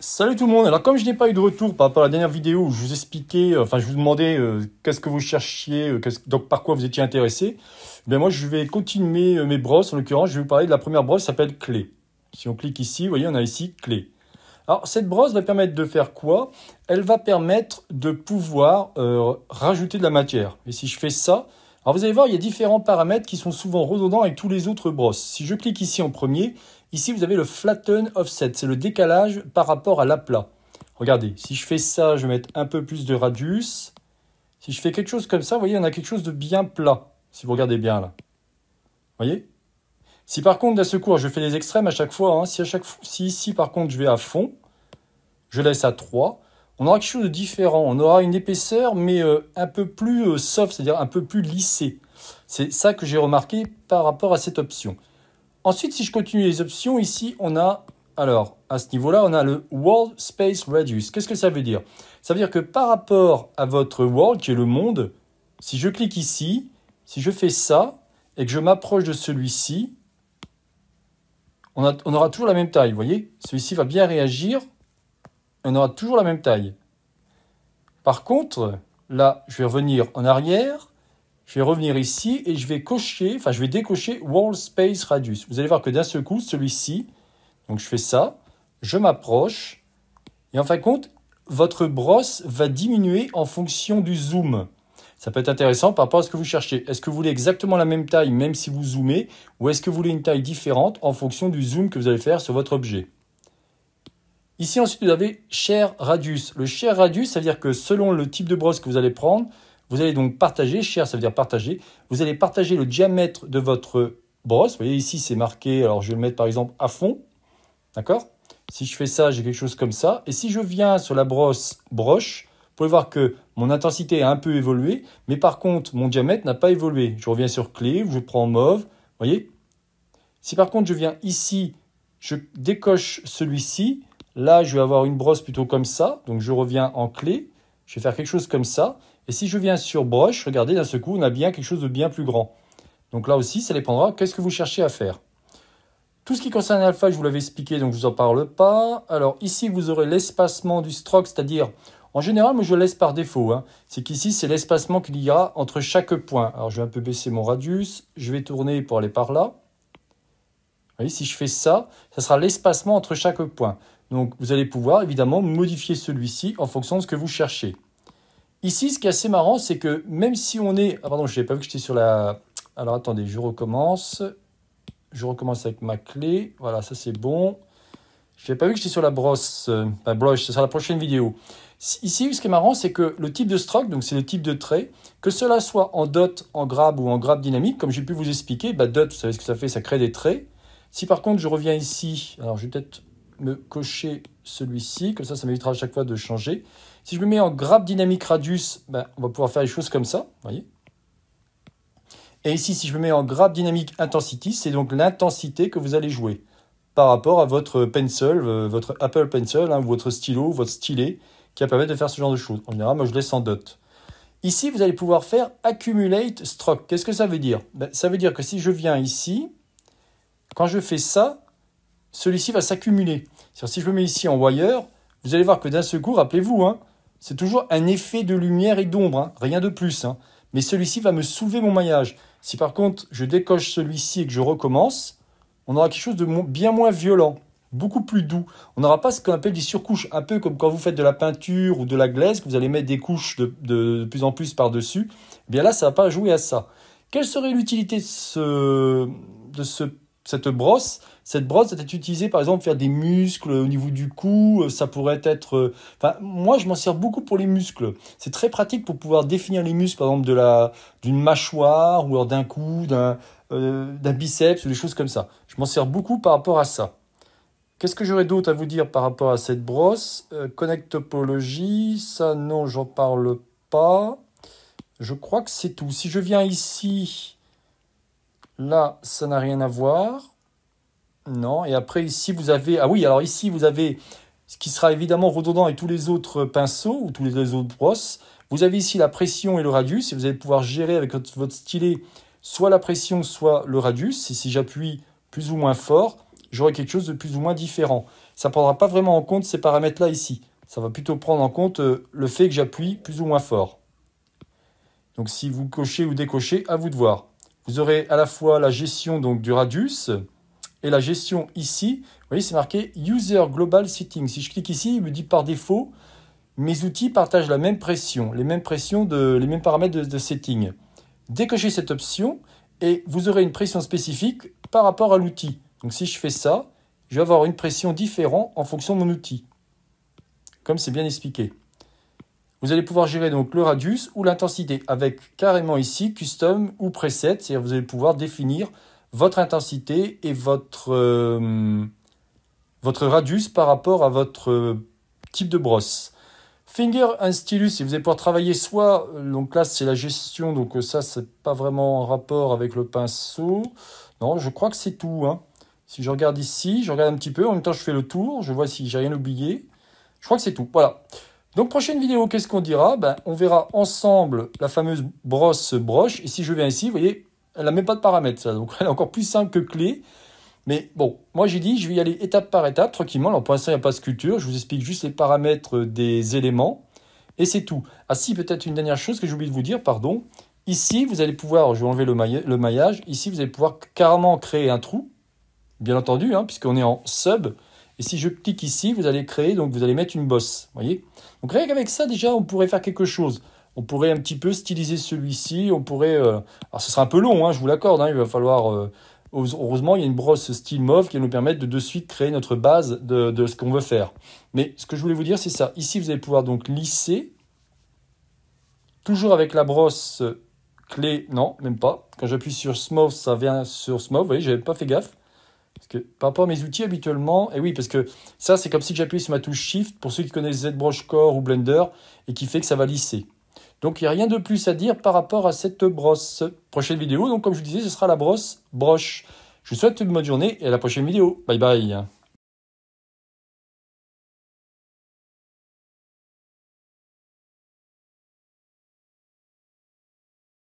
Salut tout le monde. Alors comme je n'ai pas eu de retour par rapport à la dernière vidéo où je vous expliquais, euh, enfin je vous demandais euh, qu'est-ce que vous cherchiez, euh, donc par quoi vous étiez intéressé, Ben moi je vais continuer mes brosses. En l'occurrence, je vais vous parler de la première brosse qui s'appelle clé. Si on clique ici, vous voyez, on a ici clé. Alors cette brosse va permettre de faire quoi Elle va permettre de pouvoir rajouter de la matière. Et si je fais ça, alors vous allez voir, il y a différents paramètres qui sont souvent redondants avec tous les autres brosses. Si je clique ici en premier, Ici, vous avez le flatten offset, c'est le décalage par rapport à plat. Regardez, si je fais ça, je vais mettre un peu plus de radius. Si je fais quelque chose comme ça, vous voyez, on a quelque chose de bien plat, si vous regardez bien là. Vous voyez Si par contre, ce secours, je fais les extrêmes à chaque fois, hein, si, à chaque, si ici, par contre, je vais à fond, je laisse à 3, on aura quelque chose de différent. On aura une épaisseur, mais euh, un peu plus euh, soft, c'est-à-dire un peu plus lissé. C'est ça que j'ai remarqué par rapport à cette option. Ensuite, si je continue les options, ici, on a, alors, à ce niveau-là, on a le World Space Radius. Qu'est-ce que ça veut dire Ça veut dire que par rapport à votre World, qui est le monde, si je clique ici, si je fais ça, et que je m'approche de celui-ci, on, aura toujours la même taille, vous voyez Celui-ci va bien réagir, on aura toujours la même taille. Par contre, là, je vais revenir en arrière, je vais revenir ici et je vais cocher, enfin je vais décocher Wall Space Radius. Vous allez voir que d'un seul coup, celui-ci, donc je fais ça, je m'approche, et en fin de compte, votre brosse va diminuer en fonction du zoom. Ça peut être intéressant par rapport à ce que vous cherchez. Est-ce que vous voulez exactement la même taille, même si vous zoomez, ou est-ce que vous voulez une taille différente en fonction du zoom que vous allez faire sur votre objet Ici, ensuite, vous avez Share Radius. Le Share Radius, », dire que selon le type de brosse que vous allez prendre, vous allez donc partager, cher, ça veut dire partager, vous allez partager le diamètre de votre brosse. Vous voyez ici c'est marqué, alors je vais le mettre par exemple à fond, d'accord Si je fais ça, j'ai quelque chose comme ça. Et si je viens sur la brosse broche, vous pouvez voir que mon intensité a un peu évolué, mais par contre mon diamètre n'a pas évolué. Je reviens sur clé, je prends mauve, voyez Si par contre je viens ici, je décoche celui-ci, là je vais avoir une brosse plutôt comme ça, donc je reviens en clé, je vais faire quelque chose comme ça, et si je viens sur broche, regardez, d'un seul coup, on a bien quelque chose de bien plus grand. Donc là aussi, ça dépendra qu'est-ce que vous cherchez à faire. Tout ce qui concerne alpha, je vous l'avais expliqué, donc je ne vous en parle pas. Alors ici, vous aurez l'espacement du stroke, c'est-à-dire, en général, moi je laisse par défaut. Hein. C'est qu'ici, c'est l'espacement qu'il y a entre chaque point. Alors je vais un peu baisser mon radius, je vais tourner pour aller par là. Vous voyez, si je fais ça, ça sera l'espacement entre chaque point. Donc vous allez pouvoir évidemment modifier celui-ci en fonction de ce que vous cherchez. Ici, ce qui est assez marrant, c'est que même si on est... Ah pardon, je n'avais pas vu que j'étais sur la... Alors attendez, je recommence. Je recommence avec ma clé. Voilà, ça c'est bon. Je n'avais pas vu que j'étais sur la brosse. Enfin, euh, broche, ce sera la prochaine vidéo. Ici, ce qui est marrant, c'est que le type de stroke, donc c'est le type de trait, que cela soit en dot, en grab ou en grab dynamique, comme j'ai pu vous expliquer, bah, dot, vous savez ce que ça fait, ça crée des traits. Si par contre je reviens ici, alors je vais peut-être me cocher celui-ci, comme ça, ça m'évitera à chaque fois de changer. Si je me mets en grappe dynamique radius, ben, on va pouvoir faire les choses comme ça, voyez. Et ici, si je me mets en grappe dynamique intensity, c'est donc l'intensité que vous allez jouer par rapport à votre pencil, euh, votre Apple Pencil, hein, votre stylo, votre stylet, qui va permettre de faire ce genre de choses. En général, moi, je laisse en dot. Ici, vous allez pouvoir faire accumulate stroke. Qu'est-ce que ça veut dire ben, Ça veut dire que si je viens ici, quand je fais ça, celui-ci va s'accumuler. Si je me mets ici en wire, vous allez voir que d'un seul coup, rappelez-vous, hein, c'est toujours un effet de lumière et d'ombre, hein. rien de plus. Hein. Mais celui-ci va me soulever mon maillage. Si par contre je décoche celui-ci et que je recommence, on aura quelque chose de bien moins violent, beaucoup plus doux. On n'aura pas ce qu'on appelle des surcouches, un peu comme quand vous faites de la peinture ou de la glaise, que vous allez mettre des couches de, plus en plus par-dessus. Eh bien là, ça ne va pas jouer à ça. Quelle serait l'utilité ce, de ce cette brosse, cette brosse était utilisée par exemple pour faire des muscles au niveau du cou, euh, ça pourrait être... Euh, enfin, moi je m'en sers beaucoup pour les muscles. C'est très pratique pour pouvoir définir les muscles par exemple de la d'une mâchoire ou d'un cou, d'un euh, d'un biceps ou des choses comme ça. Je m'en sers beaucoup par rapport à ça. Qu'est-ce que j'aurais d'autre à vous dire par rapport à cette brosse connect Connectopologie, ça non, j'en parle pas. Je crois que c'est tout. Si je viens ici, Là, ça n'a rien à voir. Non. Et après, ici, vous avez... Ah oui, alors ici, vous avez ce qui sera évidemment redondant avec tous les autres pinceaux ou tous les autres brosses. Vous avez ici la pression et le radius. Et vous allez pouvoir gérer avec votre stylet soit la pression, soit le radius. Et si j'appuie plus ou moins fort, j'aurai quelque chose de plus ou moins différent. Ça ne prendra pas vraiment en compte ces paramètres-là ici. Ça va plutôt prendre en compte euh, le fait que j'appuie plus ou moins fort. Donc si vous cochez ou décochez, à vous de voir vous aurez à la fois la gestion donc, du radius et la gestion ici. Vous voyez, c'est marqué User Global Settings. Si je clique ici, il me dit par défaut, mes outils partagent la même pression, les mêmes pressions, de, les mêmes paramètres de, de setting. Décochez cette option et vous aurez une pression spécifique par rapport à l'outil. Donc si je fais ça, je vais avoir une pression différente en fonction de mon outil, comme c'est bien expliqué. Vous allez pouvoir gérer donc le radius ou l'intensité avec carrément ici custom ou preset, cest vous allez pouvoir définir votre intensité et votre, euh, votre radius par rapport à votre euh, type de brosse. Finger and stylus, et vous allez pouvoir travailler soit, euh, donc là c'est la gestion, donc ça c'est pas vraiment en rapport avec le pinceau. Non, je crois que c'est tout. Hein. Si je regarde ici, je regarde un petit peu, en même temps je fais le tour, je vois si j'ai rien oublié. Je crois que c'est tout, voilà. Donc prochaine vidéo, qu'est-ce qu'on dira ben, On verra ensemble la fameuse brosse broche. Et si je viens ici, vous voyez, elle n'a même pas de paramètres. Ça. Donc elle est encore plus simple que clé. Mais bon, moi j'ai dit, je vais y aller étape par étape, tranquillement. Alors pour l'instant, il n'y a pas de sculpture. Je vous explique juste les paramètres des éléments. Et c'est tout. Ah si, peut-être une dernière chose que j'ai oublié de vous dire, pardon. Ici, vous allez pouvoir, je vais enlever le, maillage, ici, vous allez pouvoir carrément créer un trou, bien entendu, hein, puisqu'on est en sub. Et si je clique ici, vous allez créer, donc vous allez mettre une bosse. voyez Donc rien qu'avec ça, déjà, on pourrait faire quelque chose. On pourrait un petit peu styliser celui-ci. On pourrait. Euh, alors ce sera un peu long, hein, je vous l'accorde. Hein, il va falloir. Euh, heureusement, il y a une brosse style mauve qui va nous permettre de de suite créer notre base de, de ce qu'on veut faire. Mais ce que je voulais vous dire, c'est ça. Ici, vous allez pouvoir donc lisser. Toujours avec la brosse euh, clé, non, même pas. Quand j'appuie sur Smooth, ça vient sur Smooth. Vous voyez, n'avais pas fait gaffe par rapport à mes outils habituellement, et oui, parce que ça, c'est comme si j'appuie sur ma touche Shift pour ceux qui connaissent ZBrush Core ou Blender et qui fait que ça va lisser. Donc il n'y a rien de plus à dire par rapport à cette brosse. Prochaine vidéo, donc comme je vous disais, ce sera la brosse broche. Je vous souhaite une bonne journée et à la prochaine vidéo. Bye bye.